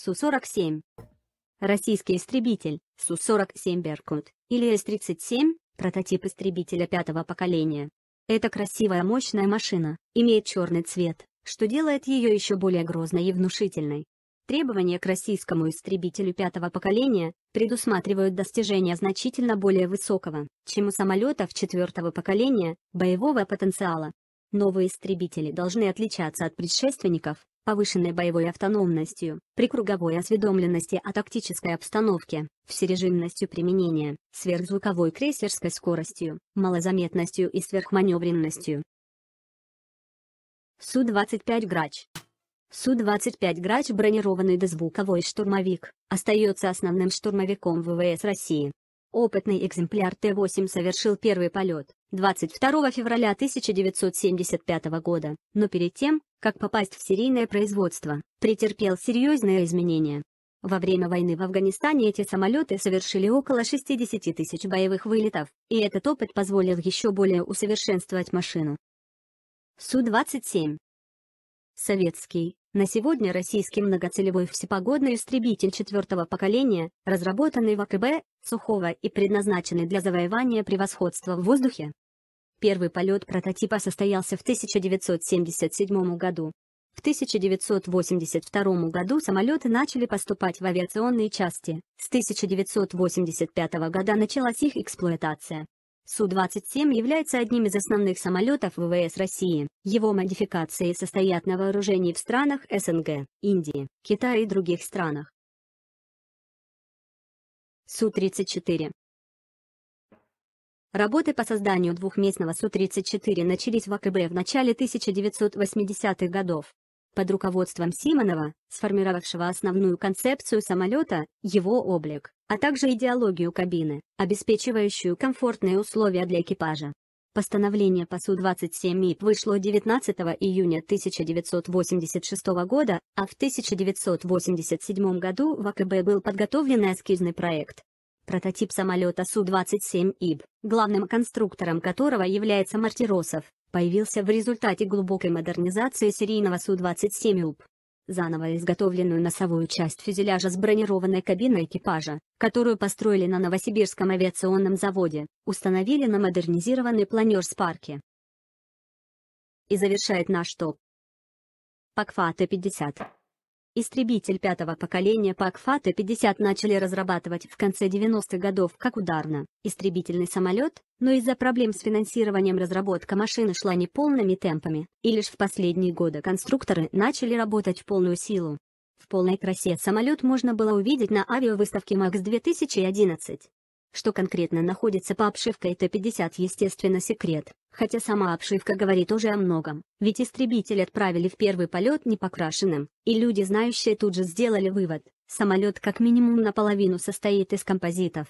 Су-47. Российский истребитель Су-47 «Беркут» или С-37, прототип истребителя пятого поколения. Эта красивая мощная машина, имеет черный цвет, что делает ее еще более грозной и внушительной. Требования к российскому истребителю пятого поколения предусматривают достижение значительно более высокого, чем у самолетов четвертого поколения, боевого потенциала. Новые истребители должны отличаться от предшественников, повышенной боевой автономностью, при круговой осведомленности о тактической обстановке, всережимностью применения, сверхзвуковой крейсерской скоростью, малозаметностью и сверхманевренностью. Су-25 «Грач» Су-25 «Грач» бронированный дозвуковой штурмовик, остается основным штурмовиком ВВС России, Опытный экземпляр Т-8 совершил первый полет 22 февраля 1975 года, но перед тем, как попасть в серийное производство, претерпел серьезные изменения. Во время войны в Афганистане эти самолеты совершили около 60 тысяч боевых вылетов, и этот опыт позволил еще более усовершенствовать машину. Су-27 Советский, на сегодня российский многоцелевой всепогодный истребитель четвертого поколения, разработанный в АКБ, сухого и предназначенный для завоевания превосходства в воздухе. Первый полет прототипа состоялся в 1977 году. В 1982 году самолеты начали поступать в авиационные части, с 1985 года началась их эксплуатация. Су-27 является одним из основных самолетов ВВС России. Его модификации состоят на вооружении в странах СНГ, Индии, Китая и других странах. Су-34 Работы по созданию двухместного Су-34 начались в АКБ в начале 1980-х годов под руководством Симонова, сформировавшего основную концепцию самолета, его облик, а также идеологию кабины, обеспечивающую комфортные условия для экипажа. Постановление по Су-27 МИП вышло 19 июня 1986 года, а в 1987 году в АКБ был подготовлен эскизный проект. Прототип самолета Су-27 ИБ, главным конструктором которого является Мартиросов, появился в результате глубокой модернизации серийного Су-27 УП. Заново изготовленную носовую часть фюзеляжа с бронированной кабиной экипажа, которую построили на Новосибирском авиационном заводе, установили на модернизированный планер Спарки. И завершает наш топ. Пакфа Т-50. Истребитель пятого поколения ПАК 50 начали разрабатывать в конце 90-х годов как ударно-истребительный самолет, но из-за проблем с финансированием разработка машины шла не полными темпами, и лишь в последние годы конструкторы начали работать в полную силу. В полной красе самолет можно было увидеть на авиавыставке МАКС 2011. Что конкретно находится по обшивке Т-50 естественно секрет, хотя сама обшивка говорит уже о многом, ведь истребитель отправили в первый полет непокрашенным, и люди знающие тут же сделали вывод, самолет как минимум наполовину состоит из композитов,